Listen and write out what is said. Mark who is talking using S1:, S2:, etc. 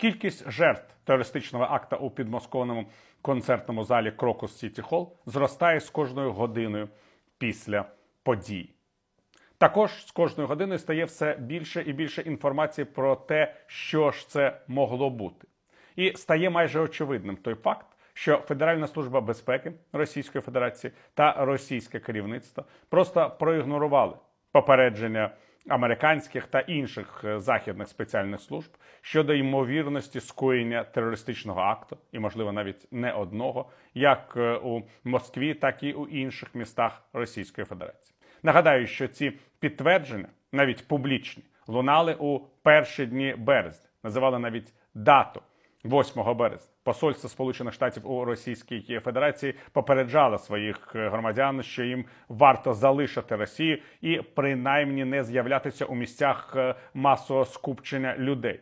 S1: Кількість жертв терористичного акта у підмосковному концертному залі Крокус Сіті Холл зростає з кожною годиною після подій. Також з кожною годиною стає все більше і більше інформації про те, що ж це могло бути, і стає майже очевидним той факт, що Федеральна служба безпеки Російської Федерації та російське керівництво просто проігнорували попередження американських та інших е, західних спеціальних служб щодо ймовірності скоєння терористичного акту, і можливо навіть не одного, як е, у Москві, так і у інших містах Російської Федерації. Нагадаю, що ці підтвердження, навіть публічні, лунали у перші дні березня, називали навіть дату 8 березня посольство Сполучених Штатів у Російській Федерації попереджало своїх е, громадян, що їм варто залишити Росію і принаймні не з'являтися у місцях е, масового скупчення людей.